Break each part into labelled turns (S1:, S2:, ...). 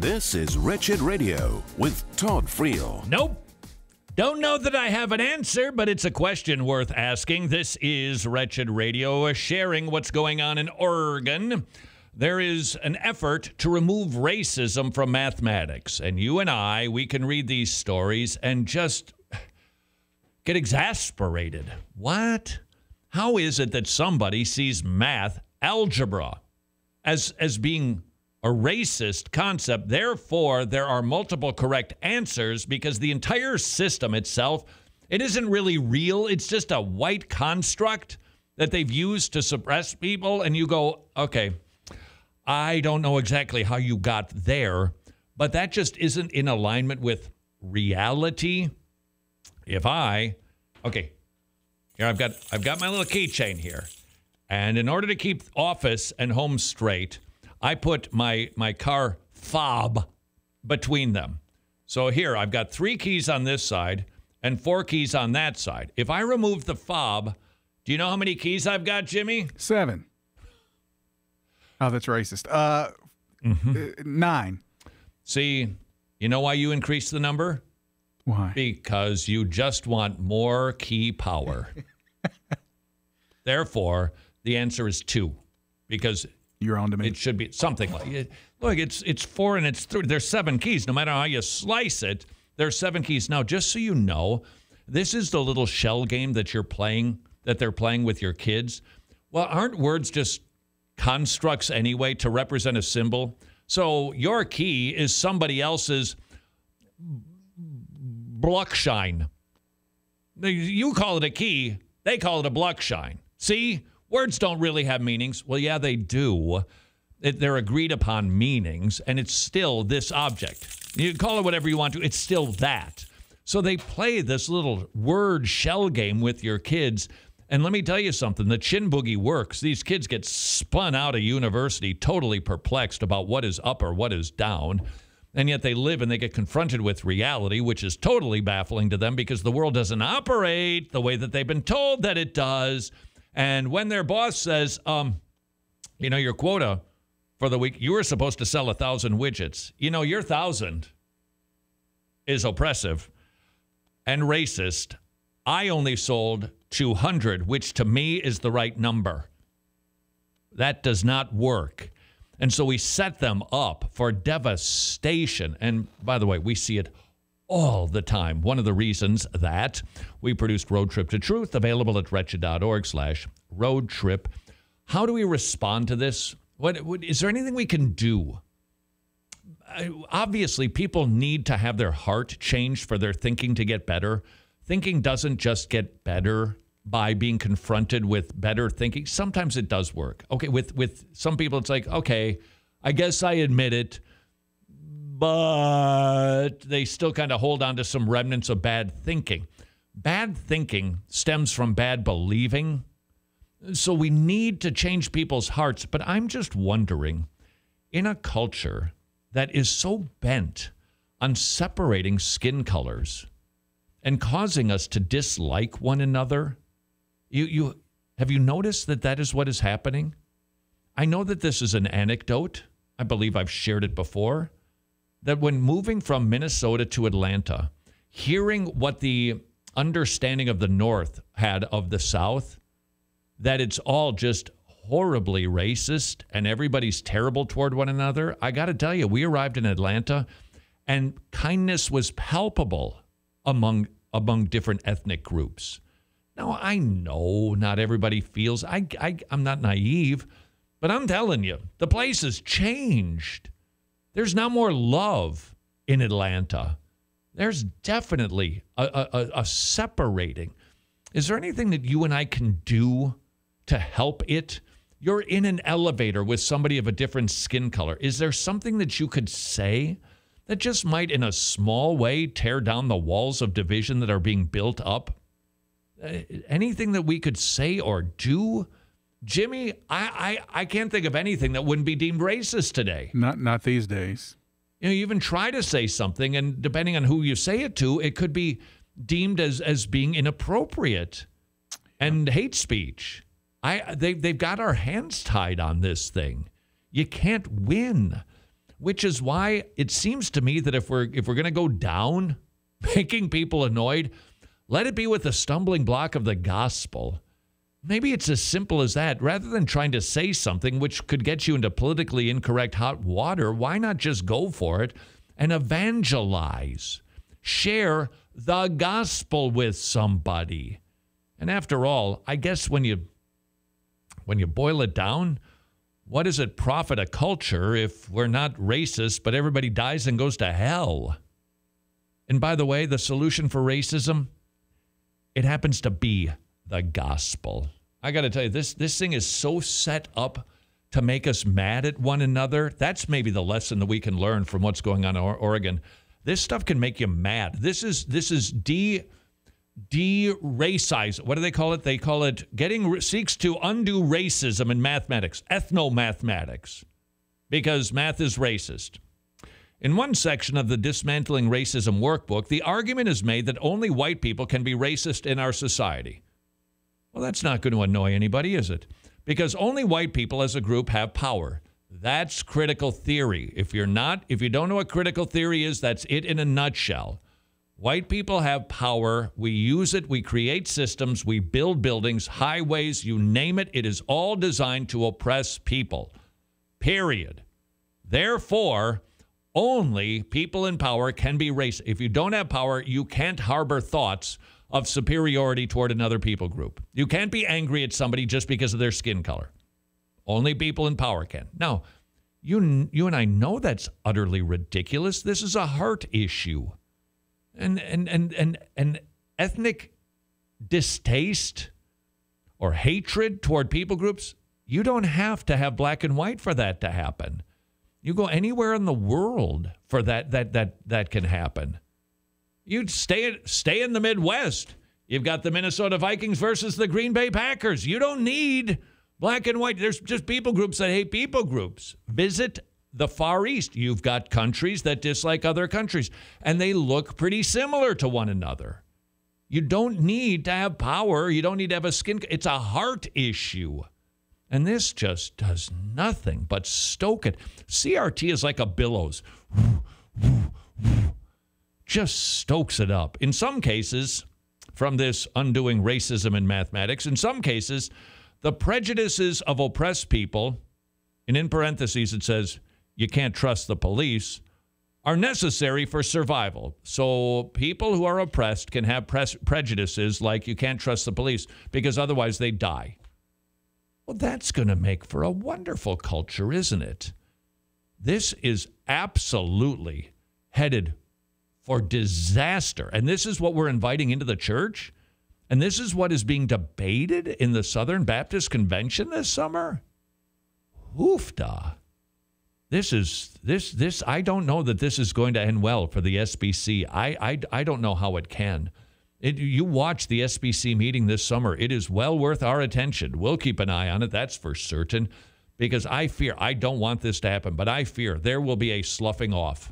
S1: This is Wretched Radio with Todd Friel. Nope. Don't know that I have an answer, but it's a question worth asking. This is Wretched Radio sharing what's going on in Oregon. There is an effort to remove racism from mathematics. And you and I, we can read these stories and just get exasperated. What? How is it that somebody sees math, algebra, as, as being a racist concept. Therefore, there are multiple correct answers because the entire system itself, it isn't really real. It's just a white construct that they've used to suppress people. And you go, okay, I don't know exactly how you got there, but that just isn't in alignment with reality. If I, okay, here I've got I've got my little keychain here. And in order to keep office and home straight, I put my my car fob between them. So here I've got three keys on this side and four keys on that side. If I remove the fob, do you know how many keys I've got, Jimmy? Seven. Oh, that's racist. Uh, mm-hmm. Uh, nine. See, you know why you increase the number? Why? Because you just want more key power. Therefore, the answer is two, because your own to me. It should be something like it. Look, it's it's four and it's three. There's seven keys. No matter how you slice it, there's seven keys. Now, just so you know, this is the little shell game that you're playing, that they're playing with your kids. Well, aren't words just constructs anyway to represent a symbol? So your key is somebody else's blockshine. You call it a key, they call it a blockshine. See? words don't really have meanings. Well, yeah, they do. It, they're agreed upon meanings, and it's still this object. You call it whatever you want to, it's still that. So they play this little word shell game with your kids. And let me tell you something the chin boogie works. These kids get spun out of university totally perplexed about what is up or what is down. And yet they live and they get confronted with reality, which is totally baffling to them because the world doesn't operate the way that they've been told that it does. And when their boss says, um, you know, your quota for the week, you were supposed to sell a thousand widgets. You know, your thousand is oppressive and racist. I only sold 200, which to me is the right number. That does not work. And so we set them up for devastation. And by the way, we see it all the time. One of the reasons that we produced Road Trip to Truth, available at wretched.org slash road trip. How do we respond to this? What, what is there anything we can do? I, obviously, people need to have their heart changed for their thinking to get better. Thinking doesn't just get better by being confronted with better thinking. Sometimes it does work. Okay, with with some people, it's like, okay, I guess I admit it but they still kind of hold on to some remnants of bad thinking. Bad thinking stems from bad believing. So we need to change people's hearts. But I'm just wondering in a culture that is so bent on separating skin colors and causing us to dislike one another, you, you, have you noticed that that is what is happening? I know that this is an anecdote. I believe I've shared it before that when moving from Minnesota to Atlanta, hearing what the understanding of the North had of the South, that it's all just horribly racist and everybody's terrible toward one another. I got to tell you, we arrived in Atlanta and kindness was palpable among among different ethnic groups. Now, I know not everybody feels I, I I'm not naive, but I'm telling you, the place has changed. There's not more love in Atlanta. There's definitely a, a, a, separating. Is there anything that you and I can do to help it? You're in an elevator with somebody of a different skin color. Is there something that you could say that just might, in a small way, tear down the walls of division that are being built up? Uh, anything that we could say or do? Jimmy, I, I, I can't think of anything that wouldn't be deemed racist today. Not not these days. You know, you even try to say something, and depending on who you say it to, it could be deemed as as being inappropriate and hate speech. I they they've got our hands tied on this thing. You can't win, which is why it seems to me that if we're if we're going to go down, making people annoyed, let it be with the stumbling block of the gospel Maybe it's as simple as that. Rather than trying to say something which could get you into politically incorrect hot water, why not just go for it and evangelize? Share the gospel with somebody. And after all, I guess when you when you boil it down, what does it profit a culture if we're not racist but everybody dies and goes to hell? And by the way, the solution for racism it happens to be the gospel. I got to tell you, this, this thing is so set up to make us mad at one another. That's maybe the lesson that we can learn from what's going on in Oregon. This stuff can make you mad. This is this is de de-racize. What do they call it? They call it getting seeks to undo racism in mathematics, ethnomathematics, because math is racist. In one section of the Dismantling Racism Workbook, the argument is made that only white people can be racist in our society. Well, that's not going to annoy anybody, is it? Because only white people as a group have power. That's critical theory. If you're not, if you don't know what critical theory is, that's it in a nutshell. White people have power. We use it. We create systems. We build buildings, highways, you name it. It is all designed to oppress people. Period. Therefore, only people in power can be racist. If you don't have power, you can't harbor thoughts of superiority toward another people group. You can't be angry at somebody just because of their skin color. Only people in power can. Now, you, you and I know that's utterly ridiculous. This is a heart issue. And, and, and, and, and ethnic distaste or hatred toward people groups, you don't have to have black and white for that to happen. You go anywhere in the world for that that that that can happen. You'd stay stay in the Midwest. You've got the Minnesota Vikings versus the Green Bay Packers. You don't need black and white. There's just people groups that hate people groups. Visit the Far East. You've got countries that dislike other countries, and they look pretty similar to one another. You don't need to have power. You don't need to have a skin. It's a heart issue. And this just does nothing but stoke it. CRT is like a billows just stokes it up. In some cases, from this undoing racism in mathematics, in some cases, the prejudices of oppressed people, and in parentheses it says, you can't trust the police, are necessary for survival. So people who are oppressed can have prejudices like you can't trust the police because otherwise they die. Well, that's going to make for a wonderful culture, isn't it? This is absolutely headed for disaster. And this is what we're inviting into the church. And this is what is being debated in the Southern Baptist Convention this summer. Oofda. This is this this I don't know that this is going to end well for the SBC. I I, I don't know how it can. It, you watch the SBC meeting this summer. It is well worth our attention. We'll keep an eye on it. That's for certain, because I fear I don't want this to happen, but I fear there will be a sloughing off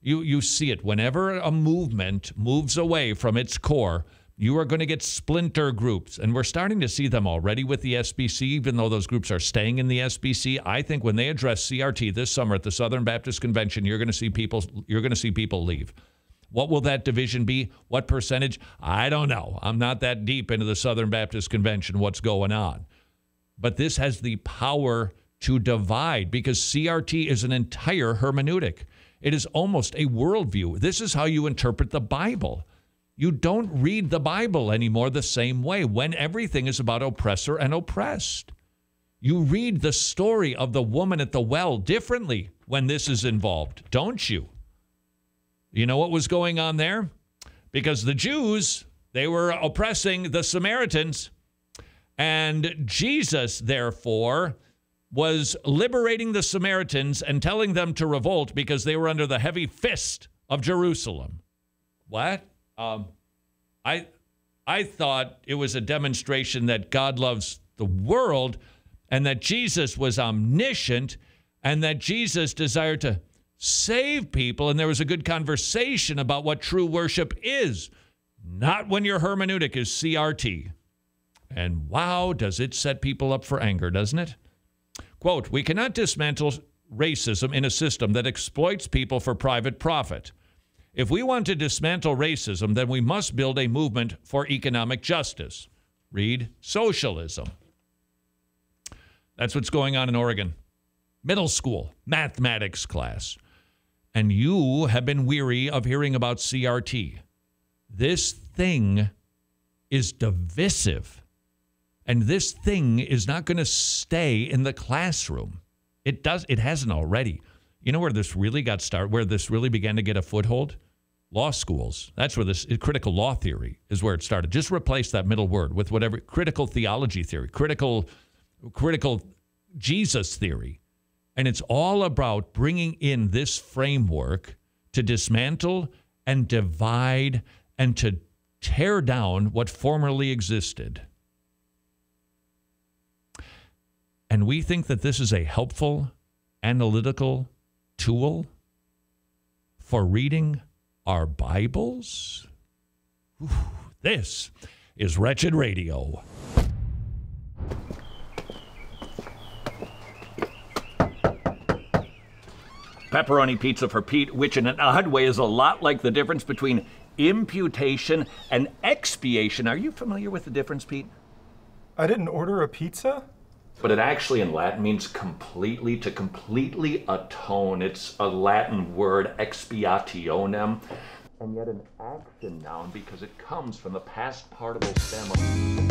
S1: you, you see it. Whenever a movement moves away from its core, you are going to get splinter groups. And we're starting to see them already with the SBC, even though those groups are staying in the SBC. I think when they address CRT this summer at the Southern Baptist Convention, you're going to see people you're going to see people leave. What will that division be? What percentage? I don't know. I'm not that deep into the Southern Baptist Convention, what's going on. But this has the power to divide because CRT is an entire hermeneutic. It is almost a worldview. This is how you interpret the Bible. You don't read the Bible anymore the same way when everything is about oppressor and oppressed. You read the story of the woman at the well differently when this is involved, don't you? You know what was going on there? Because the Jews, they were oppressing the Samaritans. And Jesus, therefore, was liberating the Samaritans and telling them to revolt because they were under the heavy fist of Jerusalem. What? Um, I I thought it was a demonstration that God loves the world and that Jesus was omniscient and that Jesus desired to save people and there was a good conversation about what true worship is, not when your hermeneutic is CRT. And wow, does it set people up for anger, doesn't it? Quote, we cannot dismantle racism in a system that exploits people for private profit. If we want to dismantle racism, then we must build a movement for economic justice. Read socialism. That's what's going on in Oregon. Middle school, mathematics class. And you have been weary of hearing about CRT. This thing is divisive. And this thing is not going to stay in the classroom. It does. It hasn't already. You know where this really got started, where this really began to get a foothold? Law schools. That's where this critical law theory is where it started. Just replace that middle word with whatever critical theology theory, critical, critical Jesus theory. And it's all about bringing in this framework to dismantle and divide and to tear down what formerly existed. And we think that this is a helpful analytical tool for reading our Bibles? Whew, this is Wretched Radio. Pepperoni pizza for Pete, which in an odd way is a lot like the difference between imputation and expiation. Are you familiar with the difference, Pete? I didn't order a pizza? but it actually in Latin means completely, to completely atone. It's a Latin word, expiationem, and yet an action noun because it comes from the past participle stem of.